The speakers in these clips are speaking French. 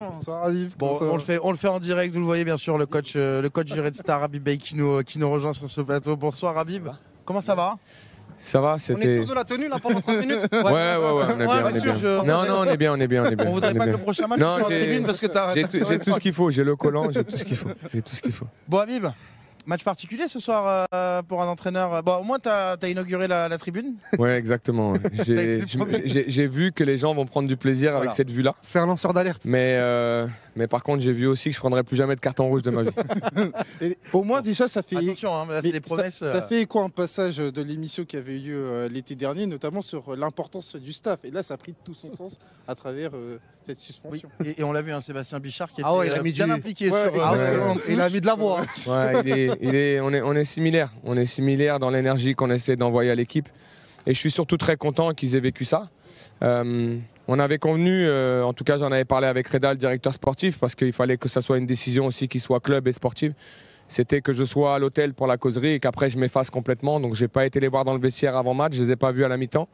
Bonsoir Raviv. on le fait, on le fait en direct. Vous le voyez bien sûr, le coach, euh, le coach du Red Star, Habib Bey, qui nous, euh, qui nous rejoint sur ce plateau. Bonsoir Habib. Comment ça va ça va, c'était. On est sur de la tenue là pendant 30 minutes Ouais, ouais, ouais, on est bien. on est bien. Non, non, on est bien, on est bien. On, est bien, on voudrait pas que le prochain match soit en tribune parce que t'as. J'ai tout, ce qu'il faut, j'ai le collant, j'ai tout ce qu'il faut. J'ai tout ce qu'il faut. Bon, Habib, Match particulier ce soir euh, pour un entraîneur. Euh, bon, au moins, tu as, inauguré la, tribune. Oui, exactement. j'ai vu que les gens vont prendre du plaisir avec cette vue-là. C'est un lanceur d'alerte. Mais, euh, mais par contre, j'ai vu aussi que je prendrai plus jamais de carton rouge de ma vie. au moins, déjà, ça fait. Attention, hein, promesses. Ça, fait quoi un passage de l'émission qui avait eu lieu l'été dernier, notamment sur l'importance du staff. Et là, ça a pris tout son sens à travers cette suspension. Et, on l'a vu, hein, Sébastien Bichard qui était a bien impliqué. sur, il a mis de la voix. Hein. Ouais, il, est, on, est, similaire. On est similaire dans l'énergie qu'on essaie d'envoyer à l'équipe. Et je suis surtout très content qu'ils aient vécu ça. Euh, on avait convenu, euh, en tout cas j'en avais parlé avec Reda, le directeur sportif, parce qu'il fallait que ça soit une décision aussi qui soit club et sportive. C'était que je sois à l'hôtel pour la causerie et qu'après je m'efface complètement. Donc n'ai pas été les voir dans le vestiaire avant match, je les ai pas vus à la mi-temps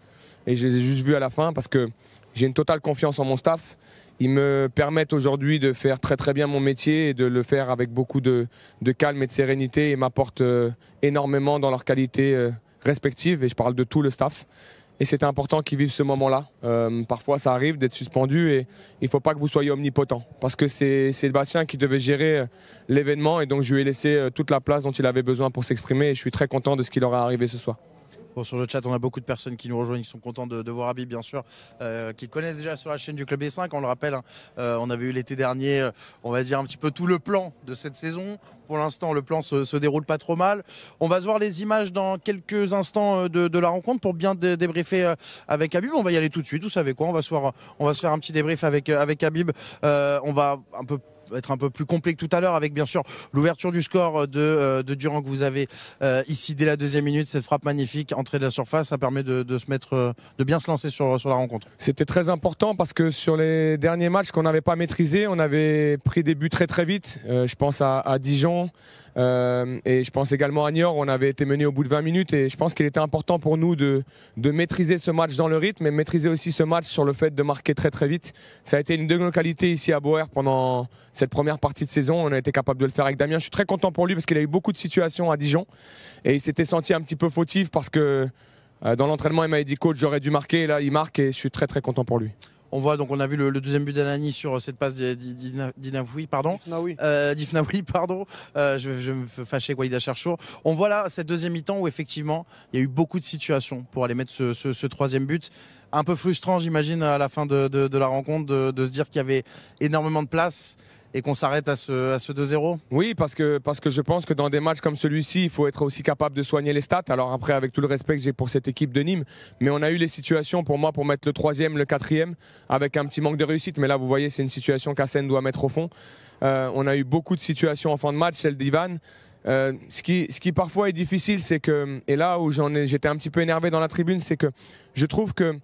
et je les ai juste vus à la fin parce que j'ai une totale confiance en mon staff ils me permettent aujourd'hui de faire très très bien mon métier et de le faire avec beaucoup de, calme et de sérénité et m'apportent euh, énormément dans leurs qualités euh, respectives et je parle de tout le staff. Et c'est important qu'ils vivent ce moment-là. Euh, parfois ça arrive d'être suspendu et il ne faut pas que vous soyez omnipotent parce que c'est Sébastien qui devait gérer l'événement et donc je lui ai laissé toute la place dont il avait besoin pour s'exprimer et je suis très content de ce qui leur est arrivé ce soir. Bon, sur le chat, on a beaucoup de personnes qui nous rejoignent, qui sont contents de, voir Habib, bien sûr, euh, qui connaissent déjà sur la chaîne du Club des 5. On le rappelle, hein. euh, on avait eu l'été dernier, euh, on va dire, un petit peu tout le plan de cette saison. Pour l'instant, le plan se, se, déroule pas trop mal. On va se voir les images dans quelques instants de, la rencontre pour bien débriefer avec Habib. On va y aller tout de suite. Vous savez quoi on va, se on va se faire un petit débrief avec, avec Habib. on va un peu être un peu plus complet que tout à l'heure, avec bien sûr l'ouverture du score de, euh, de, Durand que vous avez euh, ici dès la deuxième minute. Cette frappe magnifique, entrée de la surface, ça permet de, se mettre, euh, de bien se lancer sur, la rencontre. C'était très important parce que sur les derniers matchs qu'on n'avait pas maîtrisé on avait pris des buts très très vite. je pense à Dijon. Euh, et je pense également à Niort, on avait été mené au bout de 20 minutes et je pense qu'il était important pour nous de, maîtriser ce match dans le rythme et maîtriser aussi ce match sur le fait de marquer très très vite. Ça a été une de nos ici à Boer pendant cette première partie de saison. On a été capable de le faire avec Damien. Je suis très content pour lui parce qu'il a eu beaucoup de situations à Dijon et il s'était senti un petit peu fautif parce que euh, dans l'entraînement, il m'avait dit coach, j'aurais dû marquer. Et là, il marque et je suis très très content pour lui. On voit donc on a vu le, deuxième but d'Anani sur euh, cette passe euh, pardon. Euh, Difnaoui, pardon. je, je, me fâcher Walid Acharchour. On voit là cette deuxième mi-temps où effectivement il y a eu beaucoup de situations pour aller mettre ce, troisième but. Un peu frustrant, j'imagine, à la fin de, la rencontre de se dire qu'il y avait énormément de place et qu'on s'arrête à ce, à ce 2-0 Oui, parce que, parce que je pense que dans des matchs comme celui-ci, il faut être aussi capable de soigner les stats. Alors après, avec tout le respect que j'ai pour cette équipe de Nîmes, mais on a eu les situations pour moi pour mettre le troisième, le quatrième, avec un petit manque de réussite. Mais là, vous voyez, c'est une situation qu'Assen doit mettre au fond. Euh, on a eu beaucoup de situations en fin de match, celle d'Ivan. Euh, ce, qui, ce qui parfois est difficile, c'est que, et là où j'étais un petit peu énervé dans la tribune, c'est que je trouve que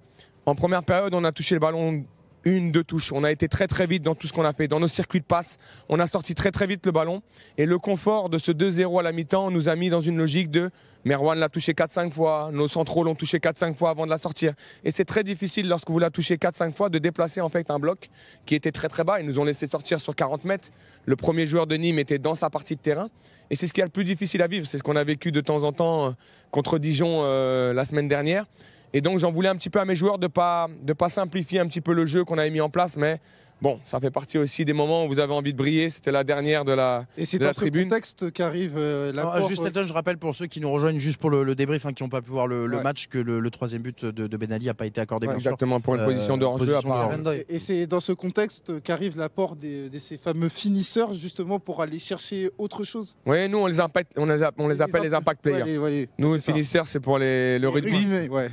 en première période, on a touché le ballon une, deux touches. On a été très très vite dans tout ce qu'on a fait, dans nos circuits de passe. On a sorti très très vite le ballon. Et le confort de ce 2-0 à la mi-temps nous a mis dans une logique de Merwan l'a touché 4-5 fois, nos centraux l'ont touché 4-5 fois avant de la sortir. Et c'est très difficile lorsque vous la touchez 4-5 fois de déplacer en fait un bloc qui était très très bas. Ils nous ont laissé sortir sur 40 mètres. Le premier joueur de Nîmes était dans sa partie de terrain. Et c'est ce qui est le plus difficile à vivre. C'est ce qu'on a vécu de temps en temps euh, contre Dijon euh, la semaine dernière. Et donc j'en voulais un petit peu à mes joueurs de ne pas, de pas simplifier un petit peu le jeu qu'on avait mis en place, mais Bon, ça fait partie aussi des moments où vous avez envie de briller. C'était la dernière de la tribune. Et c'est dans ce contexte qu'arrive euh, la ah, Juste, je rappelle pour ceux qui nous rejoignent juste pour le, débrief, hein, qui n'ont pas pu voir le, match, que le, troisième but de, Ben Ali n'a pas été accordé. exactement, pour une euh, position de Et, c'est dans ce contexte qu'arrive l'apport de ces fameux finisseurs, justement, pour aller chercher autre chose. Oui, nous, on les, appelle les impact players. nous, les finisseurs, c'est pour les, le rugby.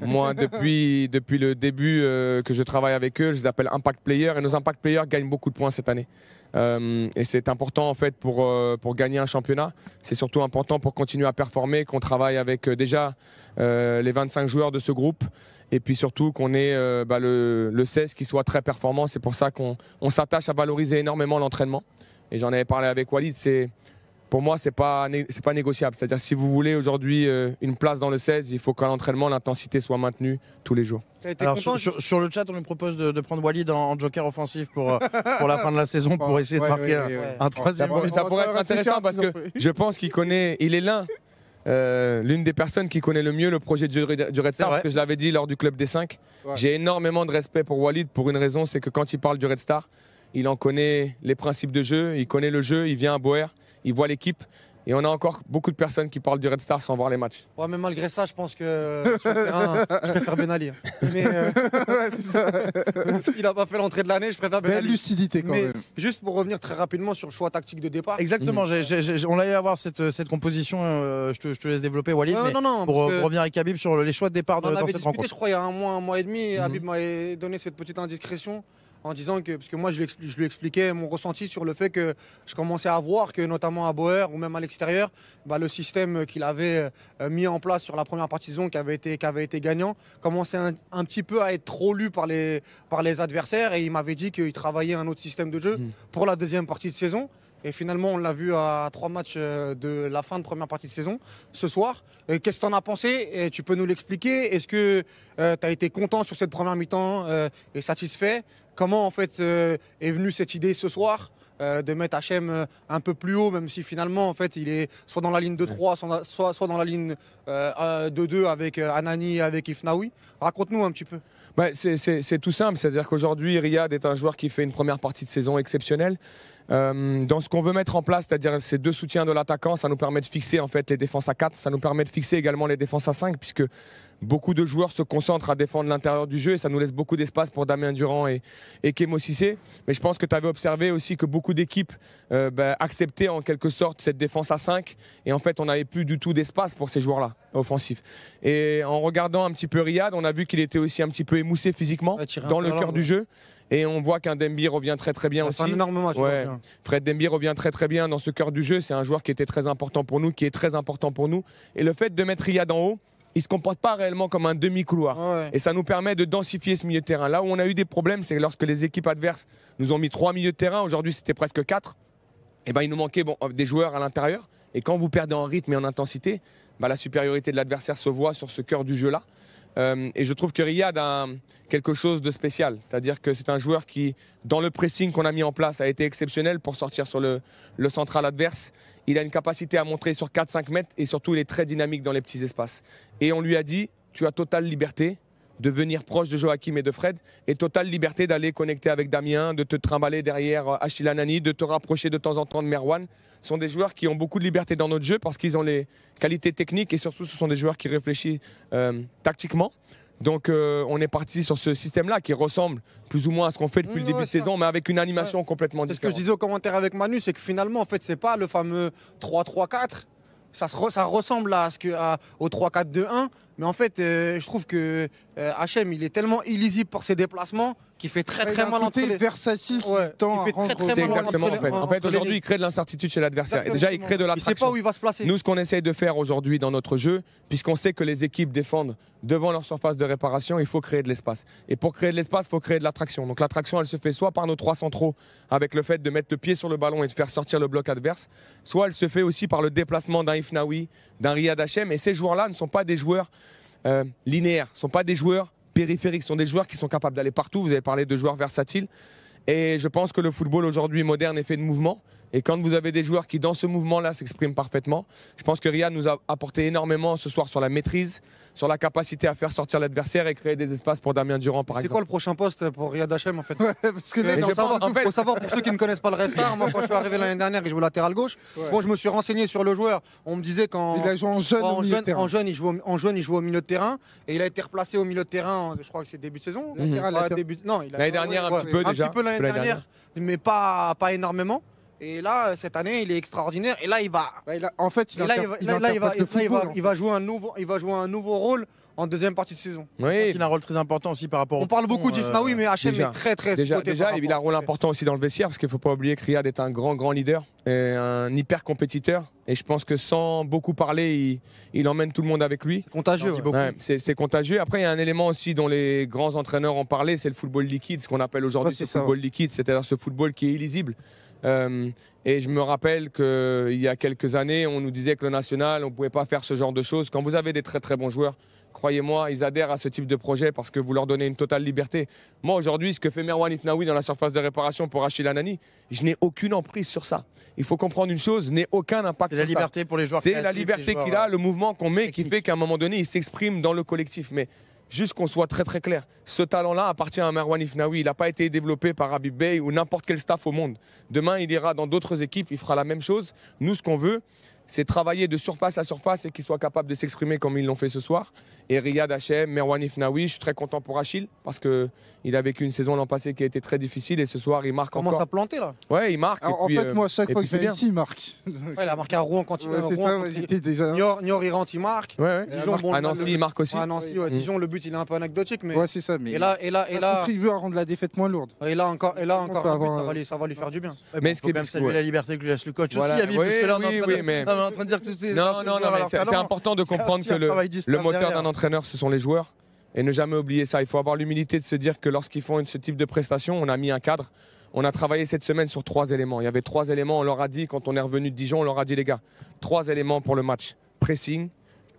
Moi, depuis, depuis le début euh, que je travaille avec eux, je les appelle impact players. Et nos impact players, gagne beaucoup de points cette année. Euh, et c'est important en fait pour, euh, pour gagner un championnat. C'est surtout important pour continuer à performer, qu'on travaille avec euh, déjà les 25 joueurs de ce groupe. Et puis surtout qu'on ait bah, le, le, 16 qui soit très performant. C'est pour ça qu'on s'attache à valoriser énormément l'entraînement. Et j'en avais parlé avec Walid, c'est pour moi, ce n'est pas, pas négociable. C'est-à-dire, si vous voulez aujourd'hui euh, une place dans le 16, il faut qu'à l'entraînement, l'intensité soit maintenue tous les jours. sur, le chat, on nous propose de, prendre Walid en, joker offensif pour, euh, pour la fin de la saison, pour essayer de marquer un, troisième. Ça, pourrait être intéressant parce que je pense qu'il connaît, il est l'un euh, l'une des personnes qui connaît le mieux le projet du, du Red Star, que je l'avais dit lors du club des 5. J'ai énormément de respect pour Walid pour une raison, c'est que quand il parle du Red Star, il en connaît les principes de jeu, il connaît le jeu, il vient à Boer, il voit l'équipe. Et on a encore beaucoup de personnes qui parlent du Red Star sans voir les matchs. Ouais, mais malgré ça, je pense que sur le terrain, je préfère Ben Ali. Hein. Mais euh, ouais, c'est ça. Il n'a pas fait l'entrée de l'année, je préfère Ben Belle lucidité quand mais Juste pour revenir très rapidement sur le choix tactique de départ. Exactement, On mm. eu on allait avoir cette, cette composition, euh, je, te, laisse développer Walid. Euh, non, non, pour revenir avec Habib sur les choix de départ de, on dans Je crois il y a un mois, un mois et demi, Habib mm. m'a donné cette petite indiscrétion en disant que, parce que moi je lui, expliquais mon ressenti sur le fait que je commençais à voir que notamment à Boer ou même à l'extérieur, bah, le système qu'il avait euh, mis en place sur la première partie de saison qui avait été, gagnant commençait un, petit peu à être trop lu par les, adversaires et il m'avait dit qu'il travaillait un autre système de jeu mmh. pour la deuxième partie de saison. Et finalement, on l'a vu à trois matchs euh, de la fin de première partie de saison ce soir. Euh, qu'est-ce que tu en as pensé Tu peux nous l'expliquer Est-ce que euh, tu as été content sur cette première mi-temps et satisfait Comment en fait est venue cette idée ce soir de mettre Hachem un peu plus haut, même si finalement en fait il est soit dans la ligne de 3, soit, soit dans la ligne de 2 avec Anani et avec Ifnaoui. Raconte-nous un petit peu. Bah, c'est tout simple, c'est-à-dire qu'aujourd'hui Riyad est un joueur qui fait une première partie de saison exceptionnelle. Euh, dans ce qu'on veut mettre en place, c'est-à-dire ces deux soutiens de l'attaquant, ça nous permet de fixer en fait les défenses à 4, ça nous permet de fixer également les défenses à 5, puisque beaucoup de joueurs se concentrent à défendre l'intérieur du jeu et ça nous laisse beaucoup d'espace pour Damien Durand et, et Kemo Sissé. Mais je pense que tu avais observé aussi que beaucoup d'équipes euh, bah, acceptaient en quelque sorte cette défense à 5 et en fait on n'avait plus du tout d'espace pour ces joueurs-là offensifs. Et en regardant un petit peu Riyad, on a vu qu'il était aussi un petit peu émoussé physiquement dans le cœur du jeu. Et on voit qu'un Demby revient très très bien aussi. Fred Demby revient très très bien dans ce cœur du jeu. C'est un joueur qui était très important pour nous, qui est très important pour nous. Et le fait de mettre Riyad en haut, il se comporte pas réellement comme un demi-couloir. Ah et ça nous permet de densifier ce milieu de terrain. Là où on a eu des problèmes, c'est lorsque les équipes adverses nous ont mis trois milieux de terrain. Aujourd'hui, c'était presque quatre. Et eh ben, il nous manquait bon, euh, des joueurs à l'intérieur. Et quand vous perdez en rythme et en intensité, bah, la supériorité de l'adversaire se voit sur ce cœur du jeu-là. Euh, et je trouve que Riyad a quelque chose de spécial. C'est-à-dire que c'est un joueur qui, dans le pressing qu'on a mis en place, a été exceptionnel pour sortir sur le, central adverse. Il a une capacité à montrer sur 4-5 mètres et surtout, il est très dynamique dans les petits espaces. Et on lui a dit, tu as totale liberté, de venir proche de Joachim et de Fred et totale liberté d'aller connecter avec Damien, de te trimballer derrière euh, Achille Anani, de te rapprocher de temps en temps de Merwan sont des joueurs qui ont beaucoup de liberté dans notre jeu parce qu'ils ont les qualités techniques et surtout ce sont des joueurs qui réfléchissent euh, tactiquement. Donc euh, on est parti sur ce système-là qui ressemble plus ou moins à ce qu'on fait depuis le début de saison, mais avec une animation complètement différente. Ce que je disais au commentaire avec Manu, c'est que finalement, en fait, c'est pas le fameux 3-3-4. Ça, ressemble à ce que, au 3-4-2-1, mais en fait, euh, je trouve que euh, il est tellement illisible par ses déplacements qu'il fait très très mal entre les... versatile exactement en fait. En fait aujourd'hui, il crée de l'incertitude chez l'adversaire. Déjà, il crée de l'attraction. pas où il va se placer. Nous, ce qu'on essaye de faire aujourd'hui dans notre jeu, puisqu'on sait que les équipes défendent devant leur surface de réparation, il faut créer de l'espace. Et pour créer de l'espace, il faut créer de l'attraction. Donc l'attraction, elle se fait soit par nos trois centraux, avec le fait de mettre le pied sur le ballon et de faire sortir le bloc adverse, soit elle se fait aussi par le déplacement d'un Ifnaoui, d'un Riyad Hachem. Et ces joueurs-là ne sont pas des joueurs euh, linéaires, ne sont pas des joueurs périphériques, sont des joueurs qui sont capables d'aller partout. Vous avez parlé de joueurs versatiles. Et je pense que le football aujourd'hui moderne est fait de mouvements. Et quand vous avez des joueurs qui, dans ce mouvement-là, s'expriment parfaitement, je pense que Riyad nous a apporté énormément ce soir sur la maîtrise, sur la capacité à faire sortir l'adversaire et créer des espaces pour Damien Durand, par exemple. C'est quoi le prochain poste pour Riyad Hachem, en fait Il faut, savoir, pour ceux qui ne connaissent pas le reste, moi, quand je suis arrivé l'année dernière, il jouait latéral gauche. je me suis renseigné sur le joueur. On me disait qu'en. jeune, il jouait au, en jeune, il au milieu de terrain. Et il a été replacé au milieu de terrain, je crois que c'est début de saison. Non, il a L'année dernière, un, petit peu, un petit peu l'année dernière, mais pas, pas énormément. Et là, cette année, il est extraordinaire. Et là, il va. Bah, en fait, il, va, jouer un nouveau, il va jouer un nouveau rôle en deuxième partie de saison. Il a un rôle très important aussi par rapport. On parle beaucoup d'Isnaoui, euh, mais Hachem est très très. Déjà, déjà il a un rôle important aussi dans le vestiaire parce qu'il ne faut pas oublier que Riyad est un grand grand leader, et un hyper compétiteur. Et je pense que sans beaucoup parler, il, emmène tout le monde avec lui. Contagieux. c'est contagieux. Après, il y a un élément aussi dont les grands entraîneurs ont parlé, c'est le football liquide, ce qu'on appelle aujourd'hui le ce football liquide, c'est-à-dire ce football qui est illisible. Euh, et je me rappelle qu'il y a quelques années, on nous disait que le national, on ne pouvait pas faire ce genre de choses. Quand vous avez des très très bons joueurs, croyez-moi, ils adhèrent à ce type de projet parce que vous leur donnez une totale liberté. Moi, aujourd'hui, ce que fait Merwan Ifnaoui dans la surface de réparation pour Achille Anani, je n'ai aucune emprise sur ça. Il faut comprendre une chose, je n'ai aucun impact. C'est la liberté pour les joueurs. C'est la liberté qu'il a, euh, le mouvement qu'on met, qui fait qu'à un moment donné, il s'exprime dans le collectif. Mais juste qu'on soit très très clair. Ce talent-là appartient à Marwan Ifnawi. Il n'a pas été développé par Habib Bey ou n'importe quel staff au monde. Demain, il ira dans d'autres équipes, il fera la même chose. Nous, ce qu'on veut, c'est travailler de surface à surface et qu'il soit capable de s'exprimer comme ils l'ont fait ce soir et Riyad Hachem, Merwan Ifnaoui. Je suis très content pour Achille parce qu'il a vécu une saison l'an passé qui a été très difficile et ce soir il marque Comment encore. Commence à planter là Ouais, il marque. en fait, moi, chaque euh, fois que c'est ici, il marque. ouais, il a marqué à Rouen quand il ouais, C'est ça, j'étais déjà. Nior, il rentre, il marque. Ouais, Dijon, bon, à Nancy, il marque aussi. À Nancy, ouais, mm. Dijon, le but il est un peu anecdotique. Mais... Ouais, c'est ça. et là, et là, et là. contribue à rendre la défaite moins lourde. Et là encore, et là encore ça va lui faire du bien. Mais ce qui est saluer la liberté que lui laisse le coach aussi, Oui, parce que là, on est en train de dire que tout est. Non, c'est important de comprendre que le moteur d'un ce sont les joueurs. Et ne jamais oublier ça. Il faut avoir l'humilité de se dire que lorsqu'ils font ce type de prestation, on a mis un cadre. On a travaillé cette semaine sur trois éléments. Il y avait trois éléments. On leur a dit, quand on est revenu de Dijon, on leur a dit, les gars, trois éléments pour le match. Pressing,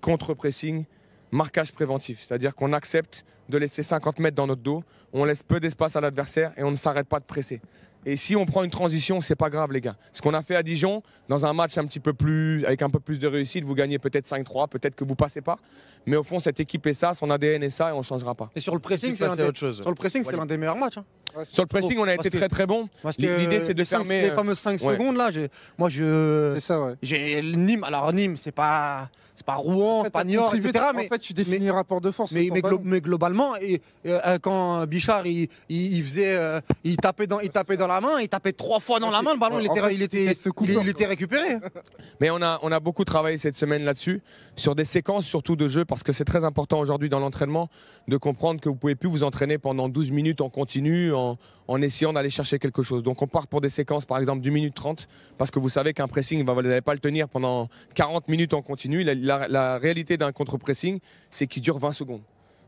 contre-pressing, marquage préventif. C'est-à-dire qu'on accepte de laisser 50 mètres dans notre dos, on laisse peu d'espace à l'adversaire et on ne s'arrête pas de presser. Et si on prend une transition, c'est pas grave, les gars. Ce qu'on a fait à Dijon, dans un match un petit peu plus, avec un peu plus de réussite, vous gagnez peut-être 5-3, peut-être que vous passez pas. Mais au fond, cette équipe est ça, son ADN est ça, et on changera pas. Et sur le pressing, c'est autre chose. Sur le pressing, c'est l'un des meilleurs matchs. Hein sur le pressing, on a été très très bon. L'idée, c'est de fermer. Les fameuses 5 euh, secondes, là, moi, je. C'est ça, ouais. J'ai Nîmes. Alors, Nîmes, c'est pas. C'est pas Rouen, c'est pas Niort, etc. En fait, tu définis rapport de force. Mais, globalement, et, euh, quand Bichard, il, faisait, euh, il tapait dans, il tapait dans la main, il tapait trois fois dans la main, le ballon, il était, récupéré. mais on a, on a beaucoup travaillé cette semaine là-dessus, sur des séquences surtout de jeu, parce que c'est très important aujourd'hui dans l'entraînement de comprendre que vous pouvez plus vous entraîner pendant 12 minutes en continu, en, essayant d'aller chercher quelque chose. Donc on part pour des séquences par exemple d'une minute 30 parce que vous savez qu'un pressing, ben, vous n'allez pas le tenir pendant 40 minutes en continu. La, réalité d'un contre-pressing, c'est qu'il dure 20 secondes.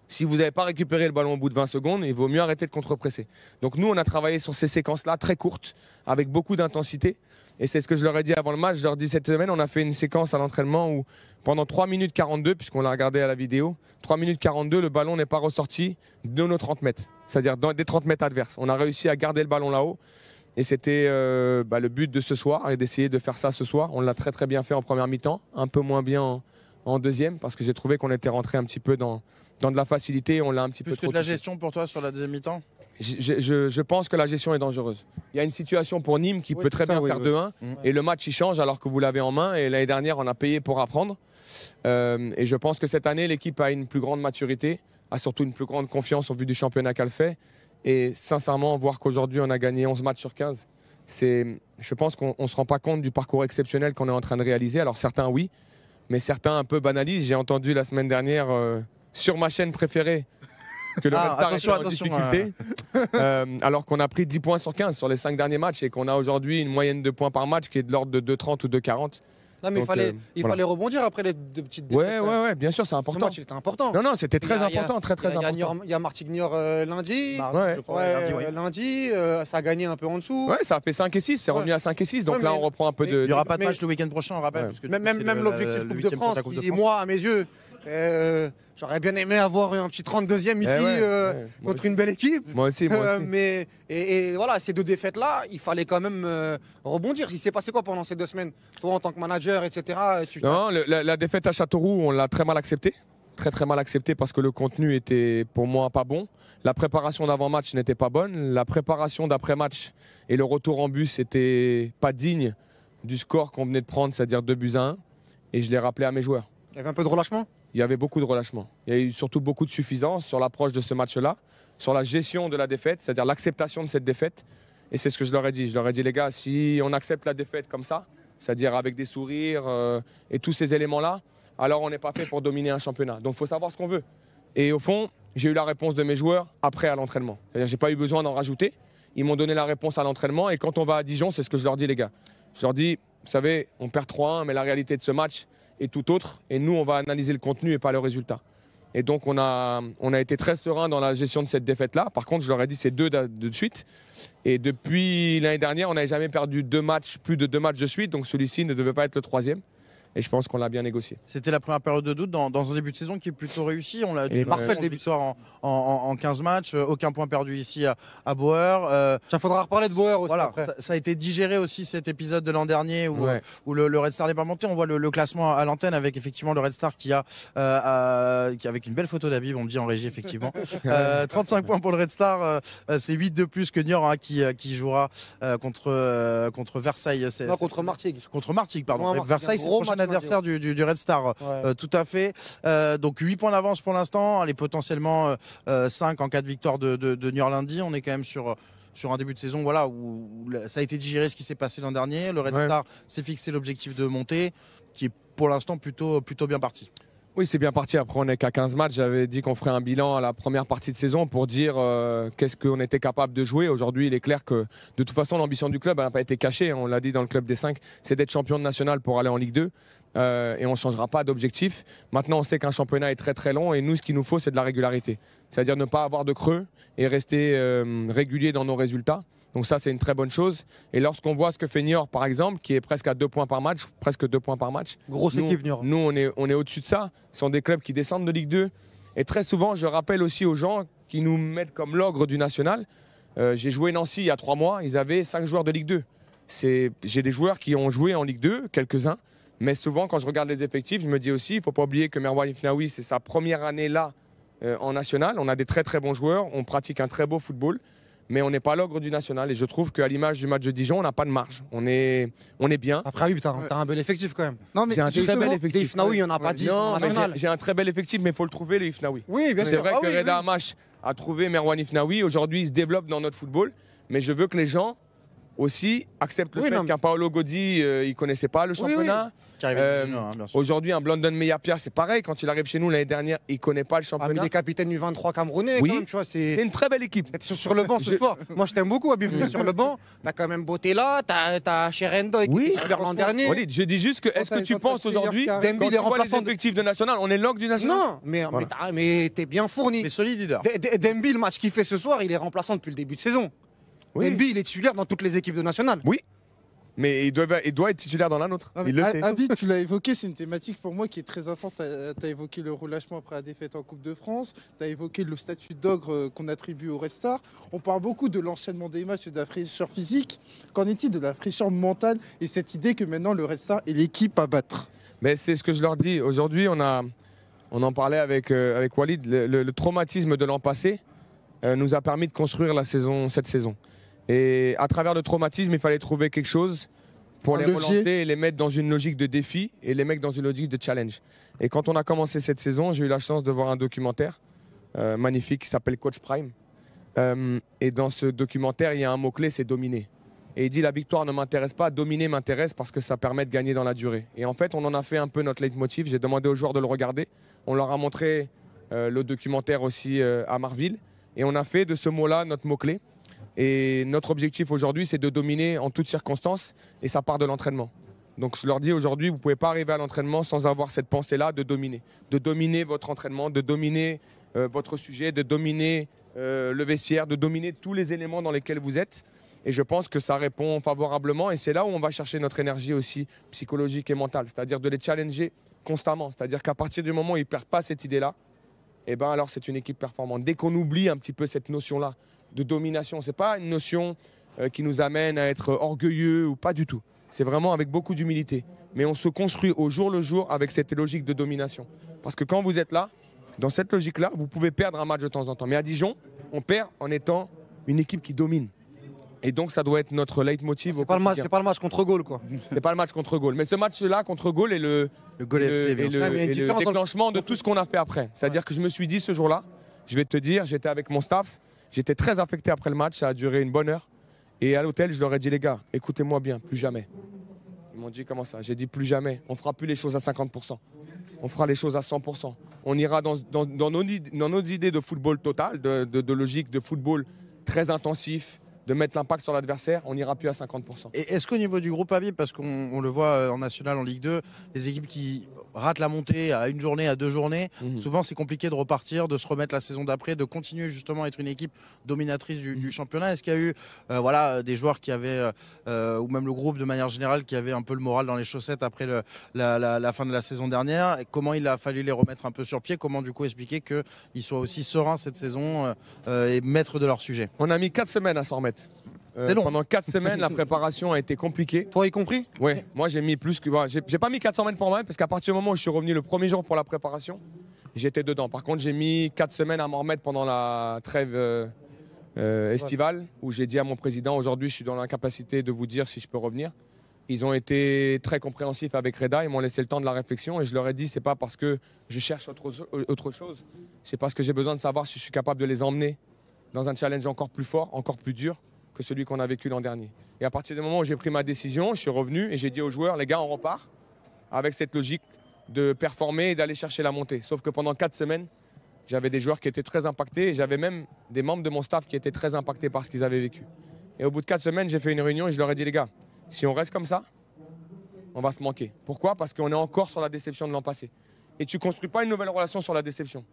Si vous n'avez pas récupéré le ballon au bout de 20 secondes, il vaut mieux arrêter de contre-presser. Donc nous, on a travaillé sur ces séquences-là très courtes, avec beaucoup d'intensité. Et c'est ce que je leur ai dit avant le match. Je leur ai dit cette semaine, on a fait une séquence à l'entraînement où pendant 3 minutes 42, puisqu'on l'a regardé à la vidéo, 3 minutes 42, le ballon n'est pas ressorti de nos 30 mètres, c'est-à-dire des 30 mètres adverses. On a réussi à garder le ballon là-haut. Et c'était euh, bah, le but de ce soir et d'essayer de faire ça ce soir. On l'a très très bien fait en première mi-temps, un peu moins bien en, deuxième, parce que j'ai trouvé qu'on était rentré un petit peu dans, de la facilité. On l'a un petit peu. que de la gestion pour toi sur la deuxième mi-temps je, pense que la gestion est dangereuse. Il y a une situation pour Nîmes qui peut très bien faire 2-1 mm. et le match il change alors que vous l'avez en main et l'année dernière on a payé pour apprendre. Euh, et je pense que cette année l'équipe a une plus grande maturité, a surtout une plus grande confiance au vu du championnat qu'elle fait. Et sincèrement, voir qu'aujourd'hui on a gagné 11 matchs sur 15, c'est, je pense qu'on ne se rend pas compte du parcours exceptionnel qu'on est en train de réaliser. Alors certains oui, mais certains un peu banalisent. J'ai entendu la semaine dernière euh, sur ma chaîne préférée que le ah, attention, euh. Euh, alors qu'on a pris 10 points sur 15 sur les 5 derniers matchs et qu'on a aujourd'hui une moyenne de points par match qui est de l'ordre de 2,30 ou 2,40. Non, mais il, fallait, euh, il fallait rebondir après les deux petites défaites. Oui hein. bien sûr, c'est important. important. Non, non, c'était très important, très, très Il y a Martignor lundi. lundi, ça a gagné un peu en dessous. Oui ça a fait 5 et 6, c'est revenu à 5 et 6. Donc là, on reprend un peu de. Il n'y aura pas de match le week-end prochain, on rappelle. Parce que même l'objectif Coupe de France, de moi, à mes yeux, euh, j'aurais bien aimé avoir un petit 32e eh ici euh, contre une belle équipe. Moi aussi, moi euh, mais, et, voilà, ces deux défaites-là, il fallait quand même rebondir. Il s'est passé quoi pendant ces deux semaines Toi, en tant que manager, etc. Non, la, défaite à Châteauroux, on l'a très mal acceptée. Très, très mal acceptée parce que le contenu était pour moi pas bon. La préparation d'avant-match n'était pas bonne. La préparation d'après-match et le retour en bus n'étaient pas digne du score qu'on venait de prendre, c'est-à-dire 2 buts à 1. Et je l'ai rappelé à mes joueurs. Il y avait un peu de relâchement il y avait beaucoup de relâchement. Il y a eu surtout beaucoup de suffisance sur l'approche de ce match-là, sur la gestion de la défaite, c'est-à-dire l'acceptation de cette défaite. Et c'est ce que je leur ai dit. Je leur ai dit, les gars, si on accepte la défaite comme ça, c'est-à-dire avec des sourires euh, et tous ces éléments-là, alors on n'est pas fait pour dominer un championnat. Donc il faut savoir ce qu'on veut. Et au fond, j'ai eu la réponse de mes joueurs après à l'entraînement. C'est-à-dire j'ai pas eu besoin d'en rajouter. Ils m'ont donné la réponse à l'entraînement. Et quand on va à Dijon, c'est ce que je leur dis, les gars. Je leur dis, vous savez, on perd 3-1, mais la réalité de ce match, et tout autre. Et nous, on va analyser le contenu et pas le résultat. Et donc, on a, on a été très serein dans la gestion de cette défaite-là. Par contre, je leur ai dit, c'est deux de, de suite. Et depuis l'année dernière, on n'avait jamais perdu deux matchs, plus de deux matchs de suite. Donc, celui-ci ne devait pas être le troisième et je pense qu'on l'a bien négocié. C'était la première période de doute dans, un début de saison qui est plutôt réussi. On l'a dit, parfait le début en, en, 15 matchs, euh, aucun point perdu ici à, à Bauer. Euh, faudra reparler de Bauer aussi. Voilà, Ça, a été digéré aussi cet épisode de l'an dernier où, euh, le, Red Star n'est pas monté. On voit le, classement à l'antenne avec effectivement le Red Star qui a, qui, avec une belle photo d'Abib, on me dit en régie effectivement. 35 points pour le Red Star, c'est 8 de plus que Niort hein, qui, jouera contre, contre Versailles. Non, contre Martigues. Contre Martigues, pardon. Versailles, c'est adversaire du, du, Red Star. Euh, tout à fait. Euh, donc 8 points d'avance pour l'instant. est potentiellement 5 euh, en cas de victoire de, New Orleans. On est quand même sur sur un début de saison voilà, où, ça a été digéré ce qui s'est passé l'an dernier. Le Red Star s'est fixé l'objectif de monter qui est pour l'instant plutôt, plutôt bien parti. Oui, c'est bien parti. Après, on n'est qu'à 15 matchs. J'avais dit qu'on ferait un bilan à la première partie de saison pour dire euh, qu'est-ce qu'on était capable de jouer. Aujourd'hui, il est clair que de toute façon, l'ambition du club n'a pas été cachée. On l'a dit dans le club des 5, c'est d'être champion de national pour aller en Ligue 2. Euh, et on ne changera pas d'objectif. Maintenant, on sait qu'un championnat est très très long et nous, ce qu'il nous faut, c'est de la régularité. C'est-à-dire ne pas avoir de creux et rester euh, régulier dans nos résultats. Donc ça, c'est une très bonne chose. Et lorsqu'on voit ce que fait Niort, par exemple, qui est presque à deux points par match, presque deux points par match. Grosse nous, équipe, Niort. Nous, on est, au-dessus de ça. Ce sont des clubs qui descendent de Ligue 2. Et très souvent, je rappelle aussi aux gens qui nous mettent comme l'ogre du national. Euh, j'ai joué Nancy il y a trois mois, ils avaient cinq joueurs de Ligue 2. J'ai des joueurs qui ont joué en Ligue 2, quelques-uns. Mais souvent, quand je regarde les effectifs, je me dis aussi, il ne faut pas oublier que Merwan Ifnaoui, c'est sa première année là euh, en national. On a des très très bons joueurs, on pratique un très beau football mais on n'est pas l'ogre du national. Et je trouve qu'à l'image du match de Dijon, on n'a pas de marge. On est, bien. Après, oui, putain, t'as un bel effectif quand même. Non, j'ai un très bel effectif. Les il n'y en a pas 10 J'ai un très bel effectif, mais il faut le trouver, le Ifnaoui. Oui, C'est vrai ah que Reda Hamash a trouvé Merwan Ifnaoui. Aujourd'hui, il se développe dans notre football. Mais je veux que les gens aussi accepte le fait qu'un Paolo Godi, euh, il connaissait pas le championnat. Euh, hein, aujourd'hui, un Blondon Pierre c'est pareil. Quand il arrive chez nous l'année dernière, il connaît pas le ah, championnat. Ah, capitaines du 23 camerounais, c'est une très belle équipe. Sur, le banc ce soir. Moi, je t'aime beaucoup, Abib, sur le banc, t'as quand même beauté là t'as as Sherendoy oui. qui l'an dernier. je dis juste que est-ce que tu penses aujourd'hui, quand tu les objectifs de national, on est l'orgue du national Non, mais, t'es bien fourni. Mais solide, Dembi le match qu'il fait ce soir, il est remplaçant depuis le début de saison. NB, il est titulaire dans toutes les équipes de national. Oui. Mais il doit, être titulaire dans la nôtre. Ah, il le sait. Ah, tu l'as évoqué, c'est une thématique pour moi qui est très importante. Tu as, évoqué le relâchement après la défaite en Coupe de France. Tu as évoqué le statut d'ogre euh, qu'on attribue au Red Star. On parle beaucoup de l'enchaînement des matchs et de la fraîcheur physique. Qu'en est-il de la fraîcheur mentale et cette idée que maintenant le Red Star est l'équipe à battre Mais c'est ce que je leur dis. Aujourd'hui, on, on en parlait avec, euh, Walid. Le, traumatisme de l'an passé euh, nous a permis de construire cette saison. Et à travers le traumatisme, il fallait trouver quelque chose pour les relancer et les mettre dans une logique de défi et les mecs dans une logique de challenge. Et quand on a commencé cette saison, j'ai eu la chance de voir un documentaire euh, magnifique qui s'appelle Coach Prime. Euh, et dans ce documentaire, il y a un mot-clé, c'est dominer. Et il dit la victoire ne m'intéresse pas, dominer m'intéresse parce que ça permet de gagner dans la durée. Et en fait, on en a fait un peu notre leitmotiv. J'ai demandé aux joueurs de le regarder. On leur a montré euh, le documentaire aussi à Marville. Et on a fait de ce mot-là notre mot-clé. Et notre objectif aujourd'hui, c'est de dominer en toutes circonstances et ça part de l'entraînement. Donc je leur dis aujourd'hui, vous ne pouvez pas arriver à l'entraînement sans avoir cette pensée-là de dominer. De dominer votre entraînement, de dominer euh, votre sujet, de dominer euh, le vestiaire, de dominer tous les éléments dans lesquels vous êtes. Et je pense que ça répond favorablement. Et c'est là où on va chercher notre énergie aussi psychologique et mentale, c'est-à-dire de les challenger constamment. C'est-à-dire qu'à partir du moment où ils ne perdent pas cette idée-là, et eh ben alors c'est une équipe performante. Dès qu'on oublie un petit peu cette notion-là de domination. Ce n'est pas une notion euh, qui nous amène à être orgueilleux ou pas du tout. C'est vraiment avec beaucoup d'humilité. Mais on se construit au jour le jour avec cette logique de domination. Parce que quand vous êtes là, dans cette logique-là, vous pouvez perdre un match de temps en temps. Mais à Dijon, on perd en étant une équipe qui domine. Et donc ça doit être notre leitmotiv. C'est pas, le match, pas le match contre Gaulle quoi. C'est pas le match contre Gaulle. Mais ce match-là contre Gaulle est le, déclenchement de tout ce qu'on a fait après. C'est-à-dire que je me suis dit ce jour-là, je vais te dire, j'étais avec mon staff, J'étais très affecté après le match, ça a duré une bonne heure. Et à l'hôtel, je leur ai dit, les gars, écoutez-moi bien, plus jamais. Ils m'ont dit, comment ça J'ai dit, plus jamais. On fera plus les choses à 50%. On fera les choses à 100%. On ira dans, nos, idées de football total, de, logique de football très intensif, de mettre l'impact sur l'adversaire, on n'ira plus à 50%. Et est-ce qu'au niveau du groupe vie, parce qu'on le voit euh, en National, en Ligue 2, les équipes qui rate la montée à une journée, à deux journées, mhm. souvent c'est compliqué de repartir, de se remettre la saison d'après, de continuer justement à être une équipe dominatrice du, mhm. championnat. Est-ce qu'il y a eu euh, voilà, des joueurs qui avaient, euh, euh, ou même le groupe de manière générale, qui avait un peu le moral dans les chaussettes après la, fin de la saison dernière Comment il a fallu les remettre un peu sur pied Comment du coup expliquer qu'ils soient aussi sereins cette saison et maîtres de leur sujet On a mis quatre semaines à s'en remettre. Euh, pendant 4 semaines, la préparation a été compliquée. Toi y compris Oui, moi j'ai mis plus que. Bah, j'ai pas mis 400 semaines pour moi, parce qu'à partir du moment où je suis revenu le premier jour pour la préparation, j'étais dedans. Par contre, j'ai mis 4 semaines à m'en remettre pendant la trêve euh, euh, estivale, où j'ai dit à mon président aujourd'hui, je suis dans l'incapacité de vous dire si je peux revenir. Ils ont été très compréhensifs avec Reda, ils m'ont laissé le temps de la réflexion et je leur ai dit c'est pas parce que je cherche autre, autre chose, c'est parce que j'ai besoin de savoir si je suis capable de les emmener dans un challenge encore plus fort, encore plus dur que celui qu'on a vécu l'an dernier. Et à partir du moment où j'ai pris ma décision, je suis revenu et j'ai dit aux joueurs, les gars, on repart avec cette logique de performer et d'aller chercher la montée. Sauf que pendant quatre semaines, j'avais des joueurs qui étaient très impactés et j'avais même des membres de mon staff qui étaient très impactés par ce qu'ils avaient vécu. Et au bout de quatre semaines, j'ai fait une réunion et je leur ai dit, les gars, si on reste comme ça, on va se manquer. Pourquoi Parce qu'on est encore sur la déception de l'an passé. Et tu ne construis pas une nouvelle relation sur la déception.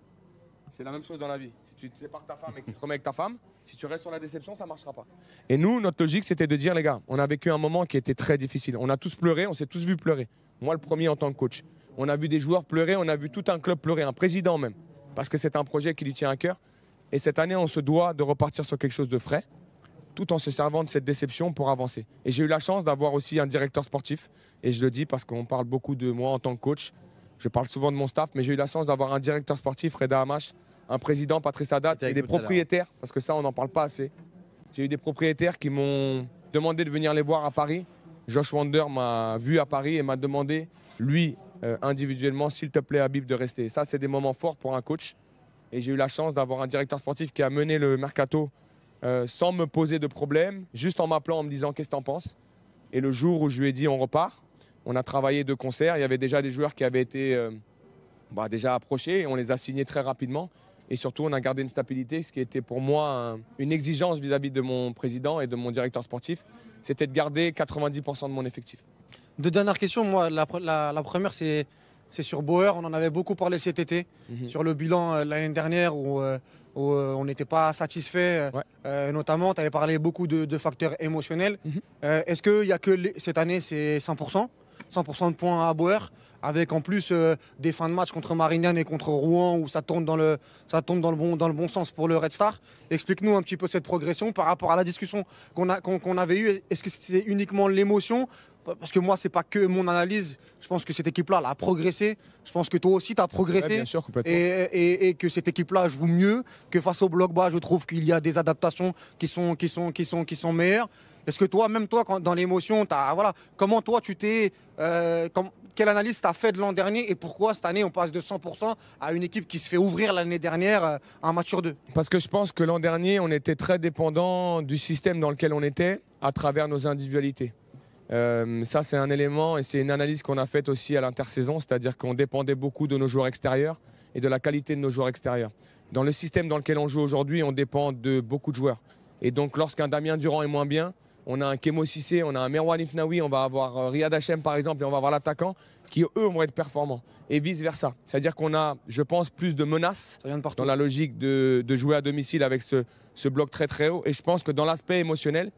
C'est la même chose dans la vie. Si tu te sépares ta femme et que tu te remets avec ta femme, si tu restes sur la déception, ça ne marchera pas. Et nous, notre logique, c'était de dire, les gars, on a vécu un moment qui était très difficile. On a tous pleuré, on s'est tous vu pleurer. Moi, le premier en tant que coach. On a vu des joueurs pleurer, on a vu tout un club pleurer, un président même. Parce que c'est un projet qui lui tient à cœur. Et cette année, on se doit de repartir sur quelque chose de frais, tout en se servant de cette déception pour avancer. Et j'ai eu la chance d'avoir aussi un directeur sportif. Et je le dis parce qu'on parle beaucoup de moi en tant que coach. Je parle souvent de mon staff, mais j'ai eu la chance d'avoir un directeur sportif, Reda Hamash, un président, Patrice Haddad, et des hein. propriétaires, parce que ça, on n'en parle pas assez. J'ai eu des propriétaires qui m'ont demandé de venir les voir à Paris. Josh Wander m'a vu à Paris et m'a demandé, lui, euh, individuellement, s'il te plaît, Habib, de rester. ça, c'est des moments forts pour un coach. Et j'ai eu la chance d'avoir un directeur sportif qui a mené le mercato euh, sans me poser de problème, juste en m'appelant, en me disant qu'est-ce que t'en penses. Et le jour où je lui ai dit on repart, on a travaillé de concert. Il y avait déjà des joueurs qui avaient été euh, bah, déjà approchés. On les a signés très rapidement. Et surtout, on a gardé une stabilité, ce qui était pour moi une exigence vis-à-vis de mon président et de mon directeur sportif. C'était de garder 90% de mon effectif. Deux dernières questions. Moi, la, première, c'est sur Bauer. On en avait beaucoup parlé cet été, mhm. sur le bilan euh, l'année dernière où, euh, on n'était pas satisfait. notamment, tu avais parlé beaucoup de, facteurs émotionnels. Mhm. Est-ce qu'il n'y a que cette année, c'est 100% 100% de points à Boer, avec en plus euh, des fins de match contre Marignane et contre Rouen où ça tombe dans le, ça dans le, bon, dans le bon sens pour le Red Star. Explique-nous un petit peu cette progression par rapport à la discussion qu'on avait eue. Est-ce que c'est uniquement l'émotion parce que moi, c'est pas que mon analyse. Je pense que cette équipe-là, a progressé. Je pense que toi aussi, tu as progressé. bien sûr, complètement. Et, que cette équipe-là joue mieux. Que face au bloc bas, je trouve qu'il y a des adaptations qui sont, qui sont, qui sont, qui sont meilleures. Est-ce que toi, même toi, dans l'émotion, voilà, comment toi, tu t'es. Euh, quelle analyse as fait de l'an dernier et pourquoi cette année on passe de 100% à une équipe qui se fait ouvrir l'année dernière un euh, match sur deux Parce que je pense que l'an dernier on était très dépendant du système dans lequel on était à travers nos individualités. Euh, ça, c'est un élément et c'est une analyse qu'on a faite aussi à l'intersaison, c'est-à-dire qu'on dépendait beaucoup de nos joueurs extérieurs et de la qualité de nos joueurs extérieurs. Dans le système dans lequel on joue aujourd'hui, on dépend de beaucoup de joueurs. Et donc, lorsqu'un Damien Durand est moins bien, on a un Kemo Sissé, on a un Merwan Ifnaoui, on va avoir euh, Riyad Hachem par exemple, et on va avoir l'attaquant qui, eux, vont être performants. Et vice-versa. C'est-à-dire qu'on a, je pense, plus de menaces dans la logique de, jouer à domicile avec ce, ce bloc très très haut. Et je pense que dans l'aspect émotionnel,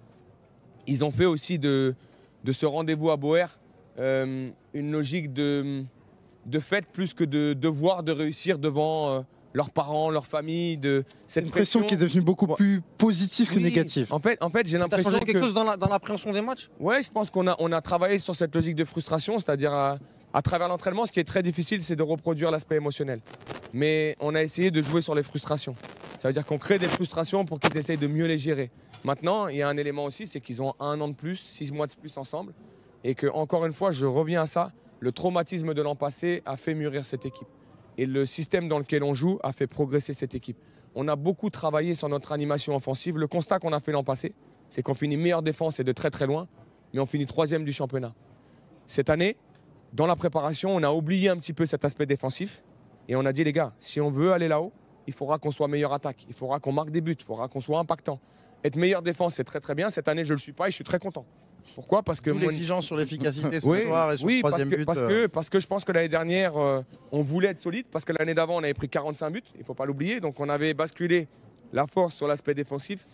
ils ont fait aussi de, de ce rendez-vous à Boer euh, une logique de, de fête plus que de devoir de réussir devant euh, leurs parents, leur famille, de cette une pression, qui est devenue beaucoup plus positive que négative. En fait, en fait j'ai l'impression changé quelque chose dans l'appréhension des matchs. Oui, je pense qu'on a, on a travaillé sur cette logique de frustration, c'est-à-dire à, travers l'entraînement, ce qui est très difficile, c'est de reproduire l'aspect émotionnel. Mais on a essayé de jouer sur les frustrations. cest à dire qu'on crée des frustrations pour qu'ils essayent de mieux les gérer. Maintenant, il y a un élément aussi, c'est qu'ils ont un an de plus, six mois de plus ensemble. Et que, encore une fois, je reviens à ça, le traumatisme de l'an passé a fait mûrir cette équipe. Et le système dans lequel on joue a fait progresser cette équipe. On a beaucoup travaillé sur notre animation offensive. Le constat qu'on a fait l'an passé, c'est qu'on finit meilleure défense et de très très loin, mais on finit troisième du championnat. Cette année, dans la préparation, on a oublié un petit peu cet aspect défensif. Et on a dit, les gars, si on veut aller là-haut, il faudra qu'on soit meilleure attaque, il faudra qu'on marque des buts, il faudra qu'on soit impactant. Être meilleur défense, c'est très très bien. Cette année, je ne le suis pas et je suis très content. Pourquoi Parce que. l'exigence sur l'efficacité ce soir et sur le troisième parce que, but. Parce euh. que, parce que je pense que l'année dernière, euh, on voulait être solide, parce que l'année d'avant, on avait pris 45 buts, il ne faut pas l'oublier. Donc on avait basculé la force sur l'aspect défensif.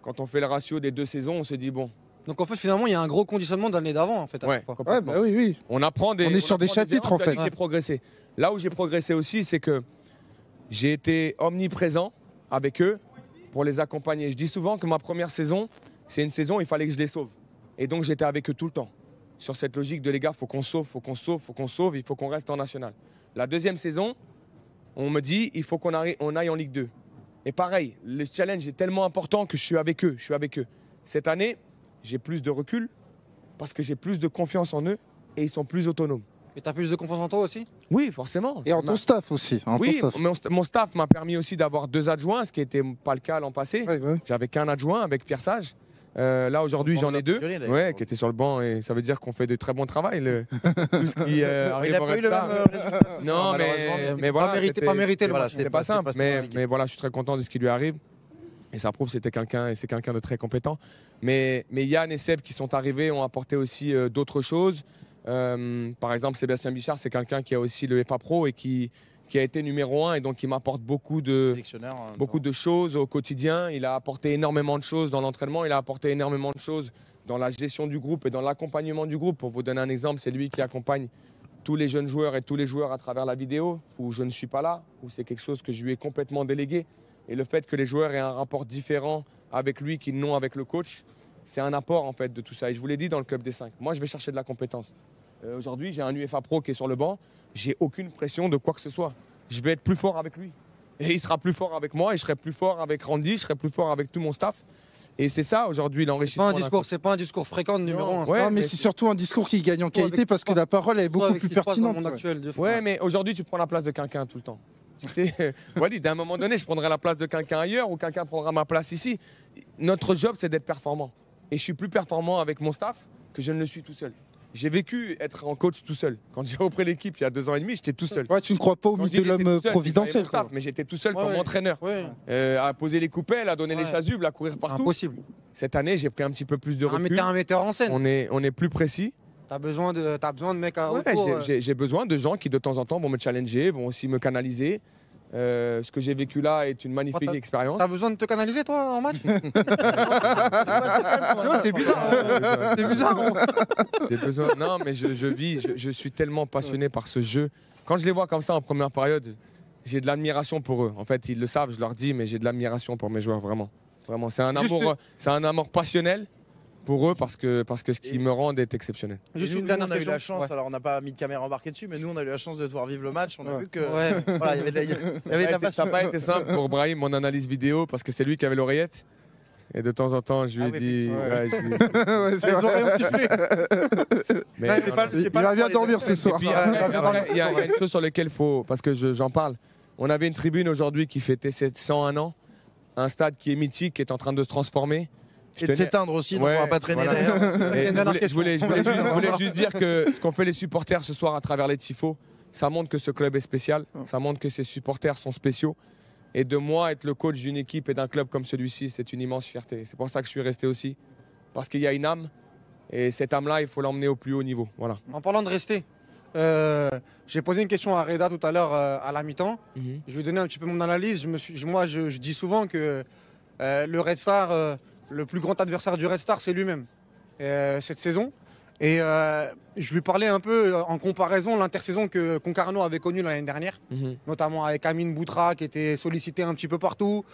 Quand on fait le ratio des deux saisons, on se dit bon. Donc en fait, finalement, il y a un gros conditionnement de l'année d'avant, en fait. Bah oui, oui. On apprend des. On est sur des chapitres, en fait. J'ai progressé. Là où j'ai progressé aussi, c'est que j'ai été omniprésent avec eux, pour les accompagner. Je dis souvent que ma première saison, c'est une saison où il fallait que je les sauve. Et donc j'étais avec eux tout le temps. Sur cette logique de les gars, faut qu'on sauve, faut qu'on sauve, faut qu'on sauve, il faut qu'on reste en national. La deuxième saison, on me dit il faut qu'on aille, aille en Ligue 2. Et pareil, le challenge est tellement important que je suis avec eux, je suis avec eux. Cette année, j'ai plus de recul parce que j'ai plus de confiance en eux et ils sont plus autonomes. Et t'as plus de confiance en toi aussi Oui, forcément. Et en ton staff aussi. En hein, oui, Mon, staff m'a permis aussi d'avoir deux adjoints, ce qui n'était pas le cas l'an passé. J'avais qu'un adjoint avec Pierre Sage. Euh, là aujourd'hui j'en ai deux ouais, qui étaient sur le banc et ça veut dire qu'on fait de très bons travail euh, il pas eu le même euh, résultat non mais, mais voilà pas mérité, pas, simple mais, voilà je suis très content de ce qui lui arrive et ça prouve que c'était quelqu'un et c'est quelqu'un de très compétent mais, mais Yann et Seb qui sont arrivés ont apporté aussi d'autres choses euh, par exemple, Sébastien Bichard, c'est quelqu'un qui a aussi le FA Pro et qui, a été numéro un et donc qui m'apporte beaucoup de hein, beaucoup de choses au quotidien. Il a apporté énormément de choses dans l'entraînement, il a apporté énormément de choses dans la gestion du groupe et dans l'accompagnement du groupe. Pour vous donner un exemple, c'est lui qui accompagne tous les jeunes joueurs et tous les joueurs à travers la vidéo où je ne suis pas là, où c'est quelque chose que je lui ai complètement délégué. Et le fait que les joueurs aient un rapport différent avec lui qu'ils n'ont avec le coach, c'est un apport en fait de tout ça. Et je vous l'ai dit dans le club des 5, moi je vais chercher de la compétence. Euh, aujourd'hui, j'ai un UFA pro qui est sur le banc, j'ai aucune pression de quoi que ce soit. Je vais être plus fort avec lui. Et il sera plus fort avec moi, et je serai plus fort avec Randy, je serai plus fort avec tout mon staff. Et c'est ça aujourd'hui l'enrichissement. C'est pas discours, c'est pas un discours fréquent de numéro 1. Ouais, mais c'est surtout un discours qui gagne en qualité parce que la parole est beaucoup plus pertinente. Ouais. mais aujourd'hui tu prends la place de quelqu'un tout le temps. Tu sais, un moment donné, je prendrai la place de quelqu'un ailleurs ou quelqu'un prendra ma place ici. Notre job, c'est d'être performant et je suis plus performant avec mon staff que je ne le suis tout seul. J'ai vécu être en coach tout seul. Quand j'ai repris l'équipe il y a deux ans et demi, j'étais tout seul. Ouais, tu ne crois pas au mythe de l'homme providentiel. mais j'étais tout seul comme entraîneur. Euh, à poser les coupelles, à donner les chasubles, à courir partout. Impossible. Cette année, j'ai pris un petit peu plus de recul. Un metteur en scène. On est, on est plus précis. T'as besoin de, as besoin de mecs à ouais, euh. J'ai besoin de gens qui de temps en temps vont me challenger, vont aussi me canaliser, euh, ce que j'ai vécu là est une magnifique expérience. T'as besoin de te canaliser, toi, en match hein. C'est bizarre. c'est hein. bizarre. besoin... Non, mais je, vis, je, suis tellement passionné par ce jeu. Quand je les vois comme ça en première période, j'ai de l'admiration pour eux. En fait, ils le savent, je leur dis, mais j'ai de l'admiration pour mes joueurs, vraiment. Vraiment, c'est un, amour, c'est un amour passionnel pour eux parce que, parce que ce qui me rend est exceptionnel. Juste une dernière on a eu la chance, alors on n'a pas mis de caméra embarquée dessus, mais nous on a eu la chance de devoir vivre le match. On a vu que. voilà, il y avait de la, Ça n'a pas été simple pour Brahim, mon analyse vidéo, parce que c'est lui qui avait l'oreillette. Et de temps en temps, je lui ah ai dit. Ouais. Je Ils pas, il, va bien dormir ce soir. Il y a une chose sur laquelle il faut. Parce que j'en parle. On avait une tribune aujourd'hui qui fêtait 101 ans. Un stade qui est mythique, qui est en train de se transformer et de s'éteindre aussi, donc on va pas traîner voilà. derrière. je, voulais, je voulais, juste, dire que ce qu'ont fait les supporters ce soir à travers les tifos, ça montre que ce club est spécial, mm. ça montre que ses supporters sont spéciaux. Et de moi, être le coach d'une équipe et d'un club comme celui-ci, c'est une immense fierté. C'est pour ça que je suis resté aussi, parce qu'il y a une âme, et cette âme-là, il faut l'emmener au plus haut niveau. Voilà. En parlant de rester, euh, j'ai posé une question à Reda tout à l'heure euh, à la mi-temps. Mhm. Je vais donner un petit peu mon analyse. Je me suis, moi, je, dis souvent que euh, le Red Star le plus grand adversaire du Red Star, c'est lui-même euh, cette saison. Et euh, je lui parlais un peu euh, en comparaison l'intersaison que Concarneau avait connue l'année dernière, mhm. notamment avec Amine Boutra qui était sollicité un petit peu partout,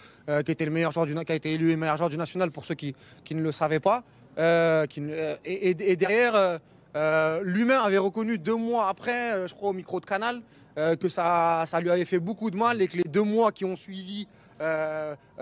qui, était le meilleur joueur du, qui a été élu meilleur joueur du national pour ceux qui, ne le savaient pas. et, et, derrière, l'humain avait reconnu deux mois après, je crois au micro de Canal, que ça lui avait fait beaucoup de mal et que les deux mois qui ont suivi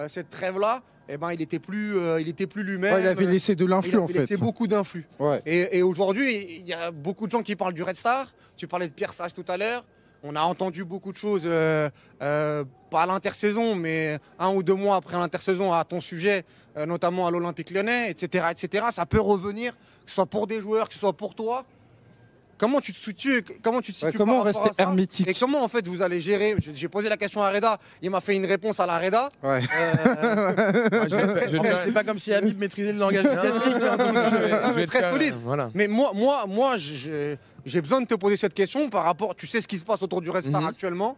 cette trêve-là, eh ben, il était plus, euh, il était plus lui-même. il avait laissé de l'influx en fait. Il laissé beaucoup d'influx. Et, aujourd'hui, il y a beaucoup de gens qui parlent du Red Star. Tu parlais de Pierre Sage tout à l'heure. On a entendu beaucoup de choses, euh, euh, pas à l'intersaison, mais un ou deux mois après l'intersaison à ton sujet, notamment à l'Olympique lyonnais, etc., etc. Ça peut revenir, que ce soit pour des joueurs, que ce soit pour toi. Comment tu te situes Comment tu te Comment rester hermétique Et comment en fait vous allez gérer J'ai posé la question à Reda, il m'a fait une réponse à la Reda. c'est pas comme si Habib maîtrisait le langage hein, très solide. Euh, Mais moi, moi, moi, j'ai besoin de te poser cette question par rapport. Tu sais ce qui se passe autour du Red Star mhm. actuellement.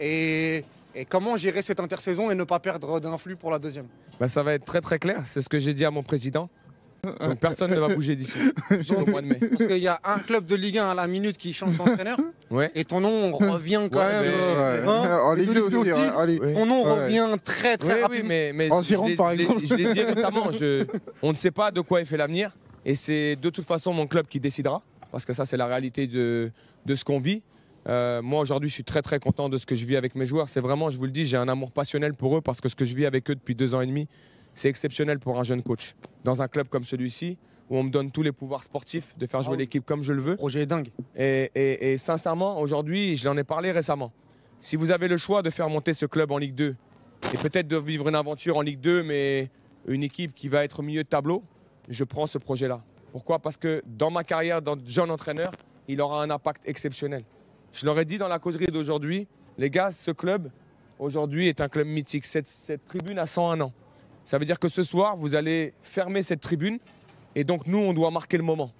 Et comment gérer cette intersaison et ne pas perdre d'influx pour la deuxième bah, Ça va être très très clair, c'est ce que j'ai dit à mon président. Donc personne ne va bouger d'ici au mois de mai. Parce qu'il y a un club de Ligue 1 à la minute qui change d'entraîneur. Ouais. Et ton nom revient quand même. Euh, hein, en aussi. Hein, ton nom revient très très rapidement. mais, mais en par exemple. Je l'ai dit récemment. Je... On ne sait pas de quoi est fait l'avenir. Et c'est de toute façon mon club qui décidera. Parce que ça, c'est la réalité de, de ce qu'on vit. Euh, moi aujourd'hui je suis très très content de ce que je vis avec mes joueurs. C'est vraiment, je vous le dis, j'ai un amour passionnel pour eux parce que ce que je vis avec eux depuis deux ans et demi, c'est exceptionnel pour un jeune coach. Dans un club comme celui-ci, où on me donne tous les pouvoirs sportifs de faire ah jouer l'équipe comme je le veux. Projet dingue. Et, sincèrement, aujourd'hui, je l'en ai parlé récemment. Si vous avez le choix de faire monter ce club en Ligue 2 et peut-être de vivre une aventure en Ligue 2, mais une équipe qui va être milieu de tableau, je prends ce projet-là. Pourquoi Parce que dans ma carrière de jeune entraîneur, il aura un impact exceptionnel. Je l'aurais dit dans la causerie d'aujourd'hui, les gars, ce club, aujourd'hui, est un club mythique. Cette, cette tribune a 101 ans. Ça veut dire que ce soir, vous allez fermer cette tribune. Et donc, nous, on doit marquer le moment.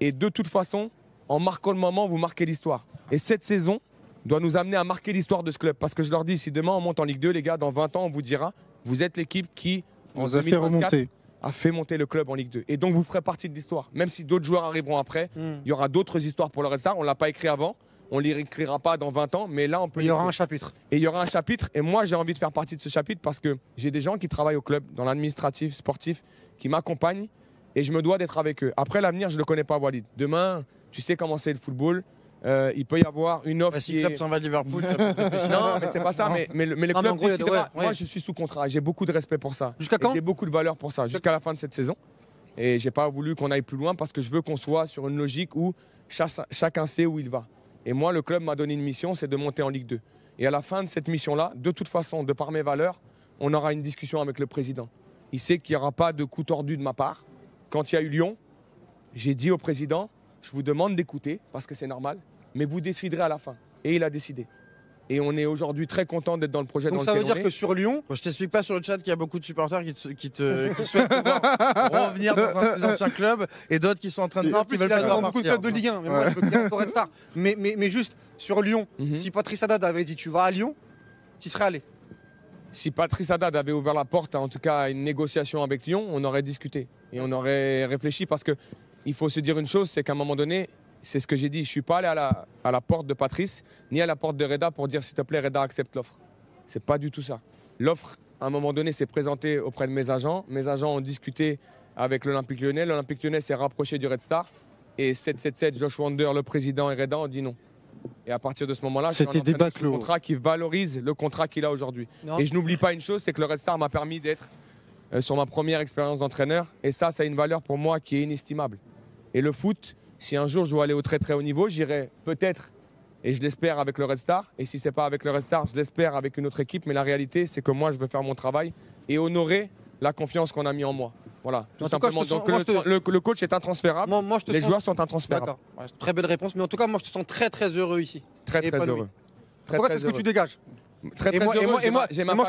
Et de toute façon, en marquant le moment, vous marquez l'histoire. Et cette saison doit nous amener à marquer l'histoire de ce club. Parce que je leur dis, si demain on monte en Ligue 2, les gars, dans 20 ans, on vous dira, vous êtes l'équipe qui, a fait a fait monter le club en Ligue 2. Et donc vous ferez partie de l'histoire. Même si d'autres joueurs arriveront après, hmm. il y aura d'autres histoires pour le Red On ne l'a pas écrit avant. On les réécrira pas dans 20 ans, mais là, on peut. Il y aura un chapitre. Et il y aura un chapitre. Et moi, j'ai envie de faire partie de ce chapitre parce que j'ai des gens qui travaillent au club, dans l'administratif, sportif, qui m'accompagnent et je me dois d'être avec eux. Après, l'avenir, je ne le connais pas, Walid. Demain, tu sais comment c'est le football. Euh, il peut y avoir une offre. si le club s'en va à Liverpool, Non, mais c'est pas ça. Mais, mais, les clubs, moi, je suis sous contrat. J'ai beaucoup de respect pour ça. Jusqu'à quand J'ai beaucoup de valeur pour ça. Jusqu'à la fin de cette saison. Et j'ai pas voulu qu'on aille plus loin parce que je veux qu'on soit sur une logique où chacun sait où il va. Et moi, le club m'a donné une mission, c'est de monter en Ligue 2. Et à la fin de cette mission-là, de toute façon, de par mes valeurs, on aura une discussion avec le président. Il sait qu'il n'y aura pas de coup tordu de ma part. Quand il y a eu Lyon, j'ai dit au président, je vous demande d'écouter, parce que c'est normal, mais vous déciderez à la fin. Et il a décidé. Et on est aujourd'hui très content d'être dans le projet Donc ça veut dire que sur Lyon, je t'explique pas sur le chat qu'il y a beaucoup de supporters qui te, souhaitent pouvoir revenir dans un des anciens clubs et d'autres qui sont en train de. faire en plus, il a beaucoup de clubs de Ligue 1. Mais, moi, je veux star. Mais, mais, juste sur Lyon, mhm. si Patrice Haddad avait dit tu vas à Lyon, tu serais allé. Si Patrice Haddad avait ouvert la porte, en tout cas une négociation avec Lyon, on aurait discuté et on aurait réfléchi parce que il faut se dire une chose, c'est qu'à un moment donné, c'est ce que j'ai dit. Je suis pas allé à la, à la porte de Patrice ni à la porte de Reda pour dire s'il te plaît, Reda, accepte l'offre. C'est pas du tout ça. L'offre, à un moment donné, s'est présentée auprès de mes agents. Mes agents ont discuté avec l'Olympique lyonnais. L'Olympique lyonnais s'est rapproché du Red Star. Et 777, Josh Wander, le président et Reda ont dit non. Et à partir de ce moment-là, c'était le Le contrat oh. qui valorise le contrat qu'il a aujourd'hui. Et je n'oublie pas une chose, c'est que le Red Star m'a permis d'être euh, sur ma première expérience d'entraîneur. Et ça, ça a une valeur pour moi qui est inestimable. Et le foot, si un jour je dois aller au très très haut niveau, j'irai peut-être, et je l'espère, avec le Red Star. Et si c'est pas avec le Red Star, je l'espère avec une autre équipe. Mais la réalité, c'est que moi, je veux faire mon travail et honorer la confiance qu'on a mis en moi. Voilà, tout simplement. le, coach est intransférable. les joueurs sont intransférables. D'accord. très belle réponse. Mais en tout cas, moi, je te sens très très heureux ici. Très très heureux. Pourquoi c'est ce que tu dégages et, moi, je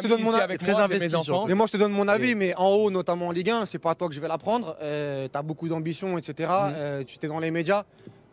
te donne mon avis, moi, je te donne mon avis, mais en haut, notamment en Ligue 1, c'est pas à toi que je vais l'apprendre. Euh, t'as tu as beaucoup d'ambition, etc. Mm. Euh, tu t'es dans les médias,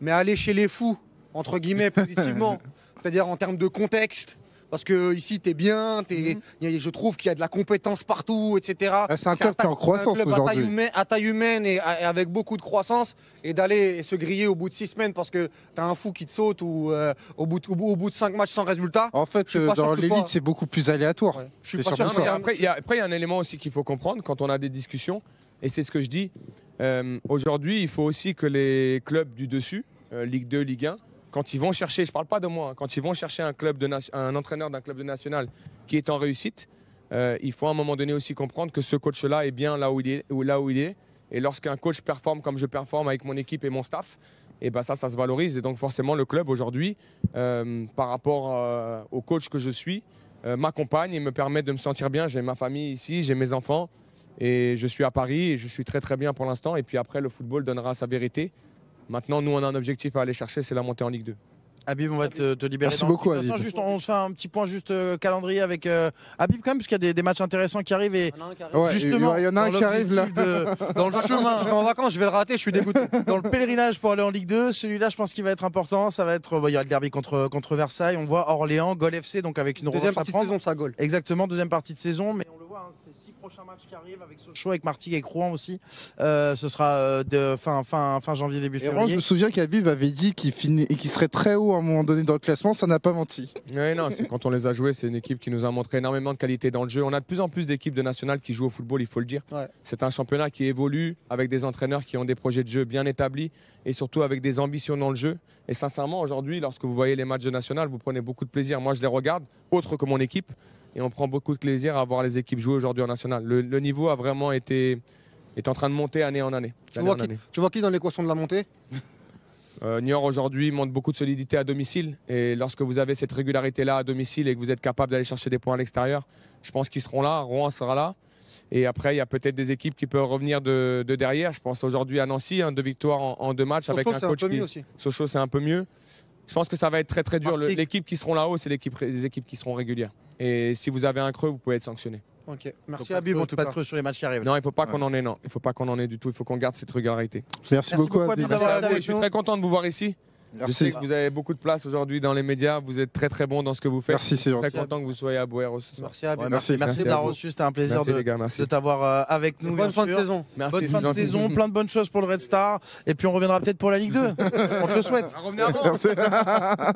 mais aller chez les fous, entre guillemets, positivement, c'est-à-dire en termes de contexte, parce que ici t'es bien, es, bien mhm. je trouve qu'il y a de la compétence partout, etc. Ah, c'est un club qui est en croissance aujourd'hui. À, à taille humaine, et, avec beaucoup de croissance, et d'aller se griller au bout de six semaines parce que t'as un fou qui te saute ou euh, au, bout de, au, bout de cinq matchs sans résultat. En fait, euh, dans l'élite, c'est beaucoup plus aléatoire. Je suis pas sûr. après, il y, a un élément aussi qu'il faut comprendre quand on a des discussions, et c'est ce que je dis. Euh, aujourd'hui, il faut aussi que les clubs du dessus, Ligue 2, Ligue 1, quand ils vont chercher, je ne parle pas de moi, hein, quand ils vont chercher un, club de, un entraîneur d'un club de national qui est en réussite, euh, il faut à un moment donné aussi comprendre que ce coach-là est bien là où il est. là où il est. Et lorsqu'un coach performe comme je performe avec mon équipe et mon staff, et eh ben ça, ça se valorise. Et donc forcément, le club aujourd'hui, euh, par rapport euh, au coach que je suis, m'accompagne et me permet de me sentir bien. J'ai ma famille ici, j'ai mes enfants, et je suis à Paris, et je suis très très bien pour l'instant. Et puis après, le football donnera sa vérité. Maintenant, nous, on a un objectif à aller chercher, c'est la montée en Ligue 2. Habib, on va te, libérer. Merci beaucoup, Habib. Juste, on se fait un petit point juste euh, calendrier avec Abib euh, Habib quand même, puisqu'il y a des, matchs intéressants qui arrivent et justement, il y en a un qui arrive là. dans le chemin, je vais en vacances, je vais le rater, je suis dégoûté. Dans le pèlerinage pour aller en Ligue 2, celui-là, je pense qu'il va être important. Ça va être, euh, il y aura le derby contre contre Versailles. On voit Orléans, Gol FC, donc avec une deuxième partie à de saison, ça Gol. Exactement, deuxième partie de saison, mais on le voit. Hein, prochain match qui arrive avec Sochaux, avec Martigues, et Rouen aussi. Euh, ce sera euh, de fin, fin, fin janvier, début février. je me souviens qu'Abib avait dit qu'il serait très haut à un moment donné dans le classement. Ça n'a pas menti. Oui, non, quand on les a joués, c'est une équipe qui nous a montré énormément de qualité dans le jeu. On a de plus en plus d'équipes de nationales qui jouent au football, il faut le dire. C'est un championnat qui évolue avec des entraîneurs qui ont des projets de jeu bien établis et surtout avec des ambitions dans le jeu. Et sincèrement, aujourd'hui, lorsque vous voyez les matchs de National, vous prenez beaucoup de plaisir. Moi, je les regarde, autre que mon équipe et on prend beaucoup de plaisir à voir les équipes jouer aujourd'hui en national. Le, niveau a vraiment été est en train de monter année en année. Tu vois, qui, tu vois qui dans l'équation de la montée euh, Niort aujourd'hui montre beaucoup de solidité à domicile et lorsque vous avez cette régularité-là à domicile et que vous êtes capable d'aller chercher des points à l'extérieur, je pense qu'ils seront là, Rouen sera là. Et après, il y a peut-être des équipes qui peuvent revenir de, derrière. Je pense aujourd'hui à Nancy, hein, deux victoires en, deux matchs avec un coach qui... aussi. Sochaux, c'est un peu mieux. Je pense que ça va être très très dur. L'équipe qui seront là-haut, c'est les équipes qui seront régulières. Et si vous avez un creux, vous pouvez être sanctionné. Ok, merci Habib. Pas, pas de creux sur les matchs qui arrivent. Non, il ne faut pas qu'on en ait, non. Il faut pas qu'on en ait du tout. Il faut qu'on garde cette régularité. Merci, merci beaucoup, Je suis très content de vous voir ici. Je sais que vous avez beaucoup de place aujourd'hui dans les médias. Vous êtes très très bon dans ce que vous faites. Merci, c'est Très content que vous soyez à Boer Merci, à merci. merci, à reçu. C'était un plaisir de, t'avoir euh, avec nous. Bonne fin de saison. Merci, bonne fin de saison. Plein de bonnes choses pour le Red Star. Et puis on reviendra peut-être pour la Ligue 2. on te le souhaite. Merci.